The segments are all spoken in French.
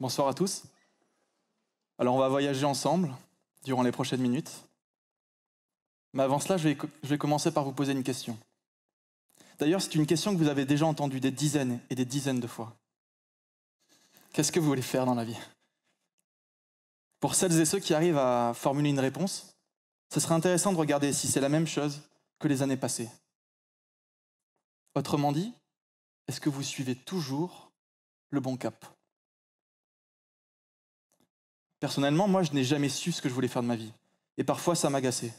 Bonsoir à tous. Alors on va voyager ensemble durant les prochaines minutes. Mais avant cela, je vais, commencer par vous poser une question. D'ailleurs, c'est une question que vous avez déjà entendue des dizaines et des dizaines de fois. Qu'est-ce que vous voulez faire dans la vie Pour celles et ceux qui arrivent à formuler une réponse, ce serait intéressant de regarder si c'est la même chose que les années passées. Autrement dit, est-ce que vous suivez toujours le bon cap Personnellement, moi, je n'ai jamais su ce que je voulais faire de ma vie. Et parfois, ça m'agaçait.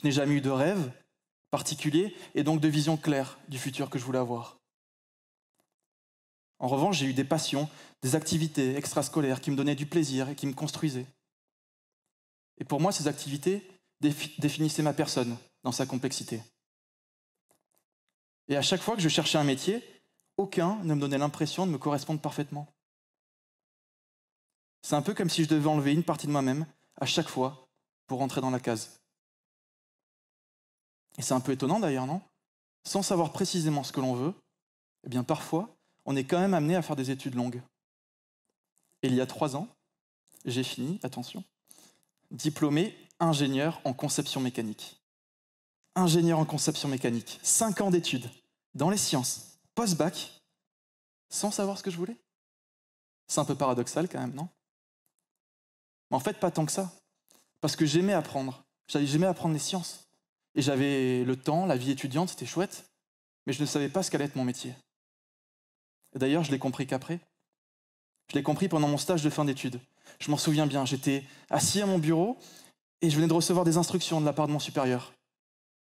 Je n'ai jamais eu de rêve particulier et donc de vision claire du futur que je voulais avoir. En revanche, j'ai eu des passions, des activités extrascolaires qui me donnaient du plaisir et qui me construisaient. Et pour moi, ces activités définissaient ma personne dans sa complexité. Et à chaque fois que je cherchais un métier, aucun ne me donnait l'impression de me correspondre parfaitement. C'est un peu comme si je devais enlever une partie de moi-même à chaque fois pour rentrer dans la case. Et c'est un peu étonnant d'ailleurs, non Sans savoir précisément ce que l'on veut, eh bien parfois, on est quand même amené à faire des études longues. Et il y a trois ans, j'ai fini, attention, diplômé ingénieur en conception mécanique. Ingénieur en conception mécanique, cinq ans d'études, dans les sciences, post-bac, sans savoir ce que je voulais. C'est un peu paradoxal quand même, non en fait, pas tant que ça. Parce que j'aimais apprendre. J'aimais apprendre les sciences. Et j'avais le temps, la vie étudiante, c'était chouette. Mais je ne savais pas ce qu'allait être mon métier. D'ailleurs, je l'ai compris qu'après. Je l'ai compris pendant mon stage de fin d'études. Je m'en souviens bien, j'étais assis à mon bureau et je venais de recevoir des instructions de la part de mon supérieur.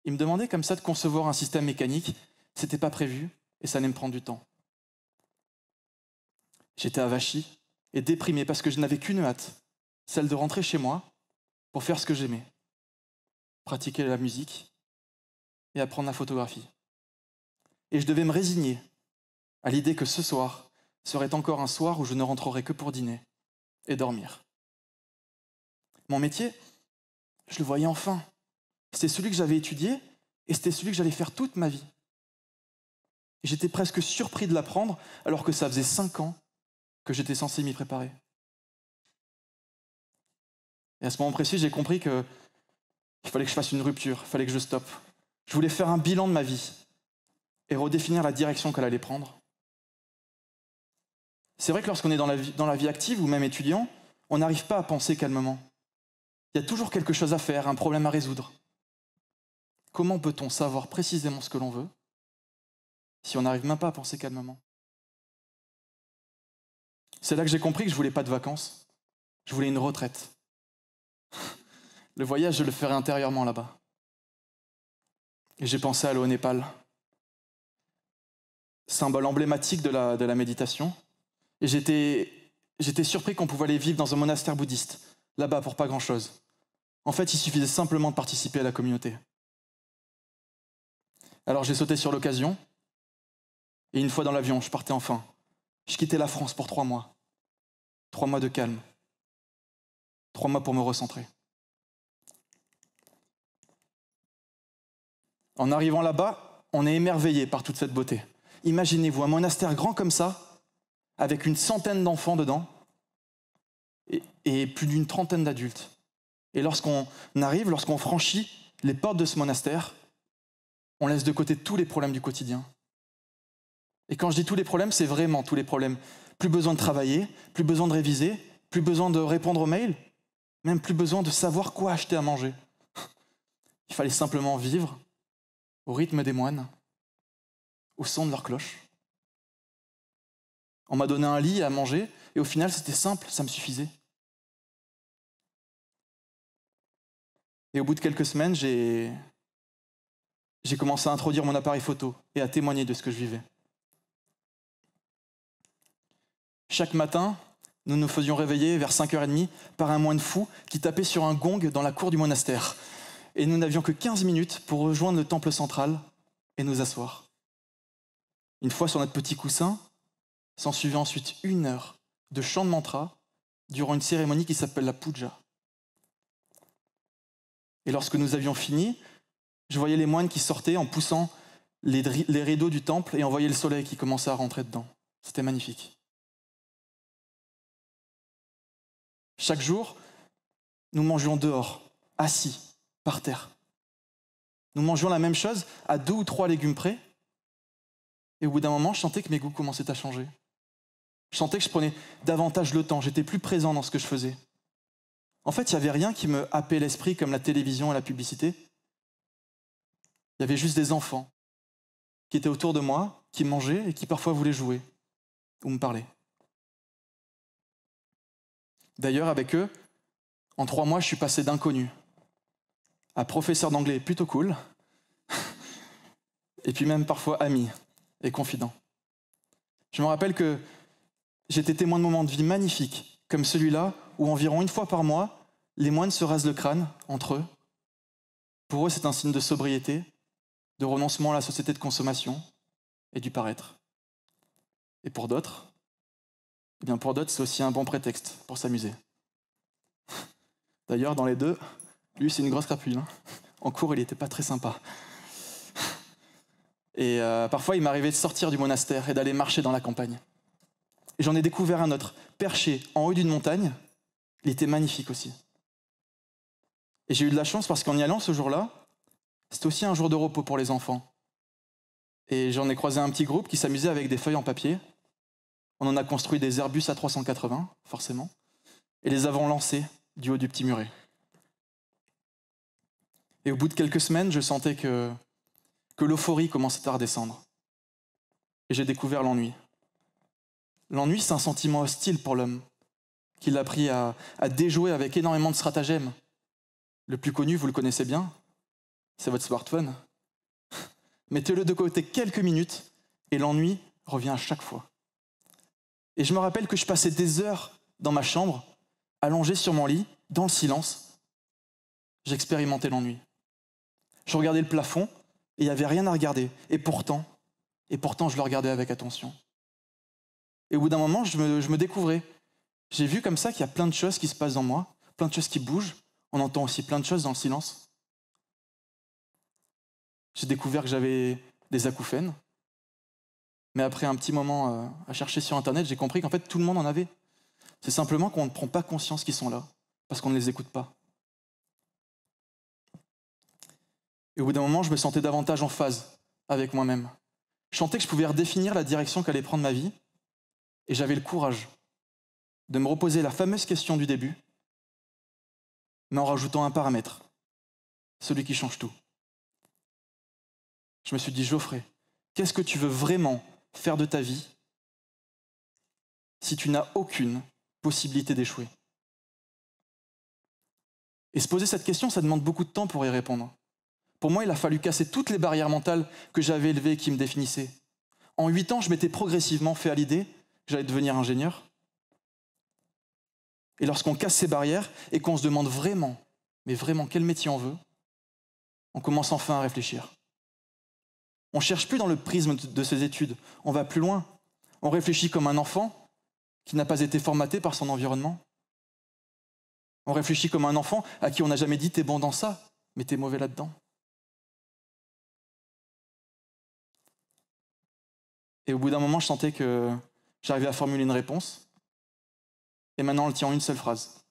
Il me demandait comme ça de concevoir un système mécanique. C'était pas prévu et ça allait me prendre du temps. J'étais avachi et déprimé parce que je n'avais qu'une hâte, celle de rentrer chez moi pour faire ce que j'aimais, pratiquer la musique et apprendre la photographie. Et je devais me résigner à l'idée que ce soir serait encore un soir où je ne rentrerais que pour dîner et dormir. Mon métier, je le voyais enfin. C'était celui que j'avais étudié et c'était celui que j'allais faire toute ma vie. J'étais presque surpris de l'apprendre alors que ça faisait cinq ans que j'étais censé m'y préparer. Et à ce moment précis, j'ai compris qu'il fallait que je fasse une rupture, il fallait que je stoppe. Je voulais faire un bilan de ma vie et redéfinir la direction qu'elle allait prendre. C'est vrai que lorsqu'on est dans la, vie, active ou même étudiant, on n'arrive pas à penser calmement. Il y a toujours quelque chose à faire, un problème à résoudre. Comment peut-on savoir précisément ce que l'on veut si on n'arrive même pas à penser calmement C'est là que j'ai compris que je ne voulais pas de vacances, je voulais une retraite. Le voyage, je le ferai intérieurement là-bas. Et j'ai pensé à l'eau au Népal, symbole emblématique de la, de la méditation. Et j'étais surpris qu'on pouvait aller vivre dans un monastère bouddhiste, là-bas pour pas grand-chose. En fait, il suffisait simplement de participer à la communauté. Alors j'ai sauté sur l'occasion, et une fois dans l'avion, je partais enfin. Je quittais la France pour trois mois. Trois mois de calme. Trois mois pour me recentrer. En arrivant là-bas, on est émerveillé par toute cette beauté. Imaginez-vous un monastère grand comme ça, avec une centaine d'enfants dedans, et, plus d'une trentaine d'adultes. Et lorsqu'on arrive, lorsqu'on franchit les portes de ce monastère, on laisse de côté tous les problèmes du quotidien. Et quand je dis tous les problèmes, c'est vraiment tous les problèmes. Plus besoin de travailler, plus besoin de réviser, plus besoin de répondre aux mails, même plus besoin de savoir quoi acheter à manger. Il fallait simplement vivre au rythme des moines, au son de leurs cloches. On m'a donné un lit à manger, et au final, c'était simple, ça me suffisait. Et au bout de quelques semaines, j'ai, j'ai commencé à introduire mon appareil photo et à témoigner de ce que je vivais. Chaque matin, nous nous faisions réveiller vers 5h30 par un moine fou qui tapait sur un gong dans la cour du monastère et nous n'avions que 15 minutes pour rejoindre le temple central et nous asseoir. Une fois sur notre petit coussin, s'en suivait ensuite une heure de chant de mantra durant une cérémonie qui s'appelle la puja. Et lorsque nous avions fini, je voyais les moines qui sortaient en poussant les, rideaux du temple et voyait le soleil qui commençait à rentrer dedans. C'était magnifique. Chaque jour, nous mangeions dehors, assis, par terre. Nous mangeions la même chose à deux ou trois légumes près. Et au bout d'un moment, je sentais que mes goûts commençaient à changer. Je sentais que je prenais davantage le temps, j'étais plus présent dans ce que je faisais. En fait, il n'y avait rien qui me happait l'esprit comme la télévision et la publicité. Il y avait juste des enfants qui étaient autour de moi, qui mangeaient et qui parfois voulaient jouer ou me parler. D'ailleurs, avec eux, en trois mois, je suis passé d'inconnu à professeur d'anglais plutôt cool, et puis même parfois ami et confident. Je me rappelle que j'étais témoin de moments de vie magnifiques, comme celui-là, où environ une fois par mois, les moines se rasent le crâne entre eux. Pour eux, c'est un signe de sobriété, de renoncement à la société de consommation et du paraître. Et pour d'autres, eh bien pour d'autres, c'est aussi un bon prétexte pour s'amuser. D'ailleurs, dans les deux, lui, c'est une grosse crapule. Hein. En cours, il n'était pas très sympa. Et euh, parfois, il m'arrivait de sortir du monastère et d'aller marcher dans la campagne. j'en ai découvert un autre, perché en haut d'une montagne. Il était magnifique aussi. Et j'ai eu de la chance parce qu'en y allant ce jour-là, c'était aussi un jour de repos pour les enfants. Et j'en ai croisé un petit groupe qui s'amusait avec des feuilles en papier. On en a construit des Airbus A380, forcément, et les avons lancés du haut du petit muret. Et au bout de quelques semaines, je sentais que, que l'euphorie commençait à redescendre. Et j'ai découvert l'ennui. L'ennui, c'est un sentiment hostile pour l'homme, qu'il a appris à déjouer avec énormément de stratagèmes. Le plus connu, vous le connaissez bien, c'est votre smartphone. Mettez-le de côté quelques minutes et l'ennui revient à chaque fois. Et je me rappelle que je passais des heures dans ma chambre, allongé sur mon lit, dans le silence. J'expérimentais l'ennui. Je regardais le plafond et il n'y avait rien à regarder. Et pourtant, et pourtant, je le regardais avec attention. Et au bout d'un moment, je me, découvrais. J'ai vu comme ça qu'il y a plein de choses qui se passent dans moi, plein de choses qui bougent. On entend aussi plein de choses dans le silence. J'ai découvert que j'avais des acouphènes. Mais après un petit moment euh, à chercher sur Internet, j'ai compris qu'en fait tout le monde en avait. C'est simplement qu'on ne prend pas conscience qu'ils sont là, parce qu'on ne les écoute pas. Et au bout d'un moment, je me sentais davantage en phase avec moi-même. Je sentais que je pouvais redéfinir la direction qu'allait prendre ma vie, et j'avais le courage de me reposer la fameuse question du début, mais en rajoutant un paramètre, celui qui change tout. Je me suis dit, Geoffrey, qu'est-ce que tu veux vraiment faire de ta vie si tu n'as aucune possibilité d'échouer Et se poser cette question, ça demande beaucoup de temps pour y répondre. Pour moi, il a fallu casser toutes les barrières mentales que j'avais élevées et qui me définissaient. En huit ans, je m'étais progressivement fait à l'idée que j'allais devenir ingénieur. Et lorsqu'on casse ces barrières et qu'on se demande vraiment, mais vraiment quel métier on veut, on commence enfin à réfléchir. On ne cherche plus dans le prisme de ses études, on va plus loin. On réfléchit comme un enfant qui n'a pas été formaté par son environnement. On réfléchit comme un enfant à qui on n'a jamais dit t'es bon dans ça, mais t'es mauvais là-dedans. Et au bout d'un moment, je sentais que j'arrivais à formuler une réponse. Et maintenant, on le tient en une seule phrase.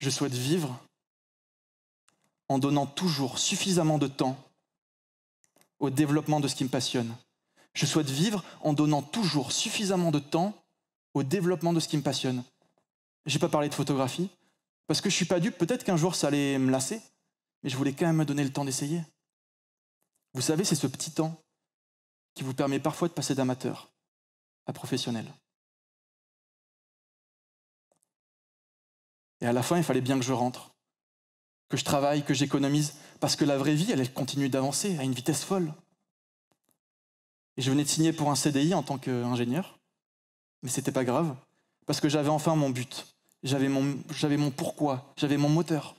Je souhaite vivre en donnant toujours suffisamment de temps au développement de ce qui me passionne. Je souhaite vivre en donnant toujours suffisamment de temps au développement de ce qui me passionne. J'ai pas parlé de photographie, parce que je suis pas dupe, peut-être qu'un jour ça allait me lasser, mais je voulais quand même me donner le temps d'essayer. Vous savez, c'est ce petit temps qui vous permet parfois de passer d'amateur à professionnel. Et à la fin, il fallait bien que je rentre, que je travaille, que j'économise, parce que la vraie vie, elle continue d'avancer à une vitesse folle. Et je venais de signer pour un CDI en tant qu'ingénieur, mais ce n'était pas grave, parce que j'avais enfin mon but, j'avais mon pourquoi, j'avais mon moteur.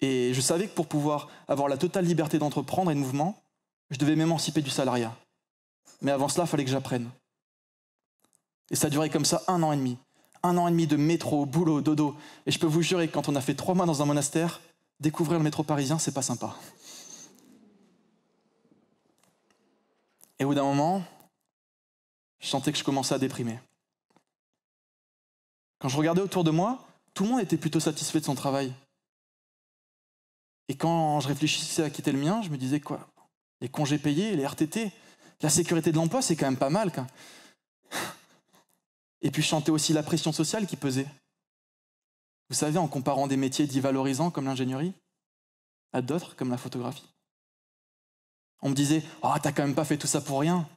Et je savais que pour pouvoir avoir la totale liberté d'entreprendre et de mouvement, je devais m'émanciper du salariat. Mais avant cela, il fallait que j'apprenne. Et ça a duré comme ça un an et demi. Un an et demi de métro, boulot, dodo. Et je peux vous jurer que quand on a fait trois mois dans un monastère, découvrir le métro parisien, c'est pas sympa. Et au bout d'un moment, je sentais que je commençais à déprimer. Quand je regardais autour de moi, tout le monde était plutôt satisfait de son travail. Et quand je réfléchissais à quitter le mien, je me disais quoi les congés payés, les RTT, la sécurité de l'emploi, c'est quand même pas mal. Et puis chanter aussi la pression sociale qui pesait. Vous savez, en comparant des métiers valorisants comme l'ingénierie à d'autres comme la photographie. On me disait Ah, oh, t'as quand même pas fait tout ça pour rien.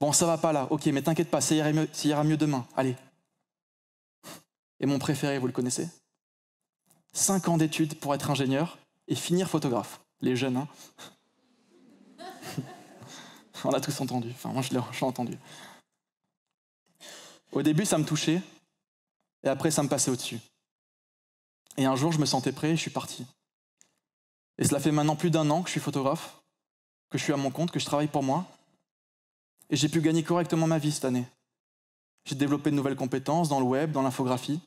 Bon, ça va pas là, ok, mais t'inquiète pas, ça ira, mieux, mieux demain, allez. Et mon préféré, vous le connaissez Cinq ans d'études pour être ingénieur et finir photographe. Les jeunes, hein On l'a tous entendu. Enfin, moi, je l'ai entendu. Au début, ça me touchait. Et après, ça me passait au-dessus. Et un jour, je me sentais prêt et je suis parti. Et cela fait maintenant plus d'un an que je suis photographe, que je suis à mon compte, que je travaille pour moi. Et j'ai pu gagner correctement ma vie cette année. J'ai développé de nouvelles compétences dans le web, dans l'infographie,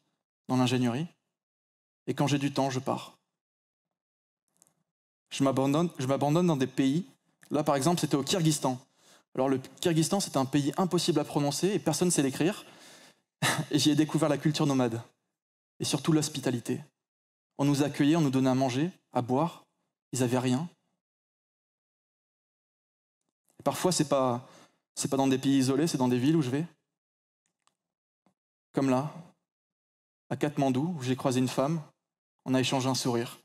dans l'ingénierie. Et quand j'ai du temps, je pars. Je m'abandonne dans des pays Là, par exemple, c'était au Kyrgyzstan. Alors, le Kyrgyzstan, c'est un pays impossible à prononcer et personne ne sait l'écrire. Et j'y ai découvert la culture nomade et surtout l'hospitalité. On nous accueillait, on nous donnait à manger, à boire. Ils n'avaient rien. parfois, c'est pas c'est pas dans des pays isolés, c'est dans des villes où je vais. Comme là, à Katmandou, où j'ai croisé une femme, on a échangé un sourire.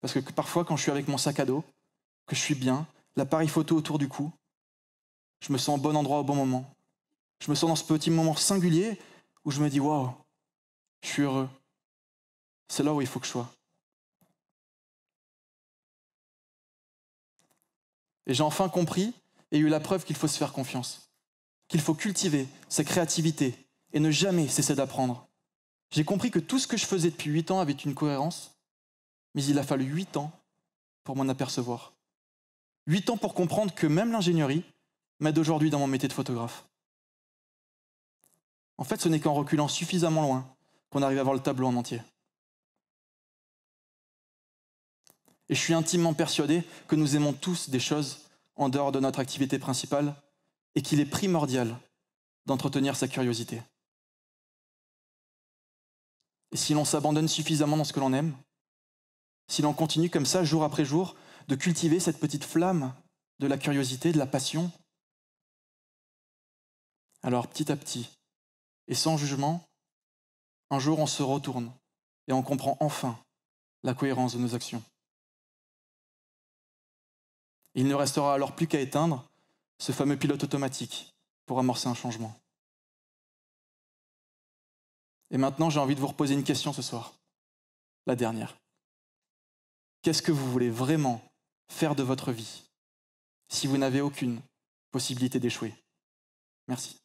Parce que parfois, quand je suis avec mon sac à dos, que je suis bien, l'appareil photo autour du cou. Je me sens au bon endroit au bon moment. Je me sens dans ce petit moment singulier où je me dis waouh, je suis heureux. C'est là où il faut que je sois. Et j'ai enfin compris et eu la preuve qu'il faut se faire confiance, qu'il faut cultiver sa créativité et ne jamais cesser d'apprendre. J'ai compris que tout ce que je faisais depuis huit ans avait une cohérence, mais il a fallu huit ans pour m'en apercevoir. Huit ans pour comprendre que même l'ingénierie m'aide aujourd'hui dans mon métier de photographe. En fait, ce n'est qu'en reculant suffisamment loin qu'on arrive à voir le tableau en entier. Et je suis intimement persuadé que nous aimons tous des choses en dehors de notre activité principale et qu'il est primordial d'entretenir sa curiosité. Et si l'on s'abandonne suffisamment dans ce que l'on aime, si l'on continue comme ça jour après jour, de cultiver cette petite flamme de la curiosité, de la passion. Alors petit à petit, et sans jugement, un jour on se retourne et on comprend enfin la cohérence de nos actions. Il ne restera alors plus qu'à éteindre ce fameux pilote automatique pour amorcer un changement. Et maintenant, j'ai envie de vous reposer une question ce soir, la dernière. Qu'est-ce que vous voulez vraiment faire de votre vie si vous n'avez aucune possibilité d'échouer Merci.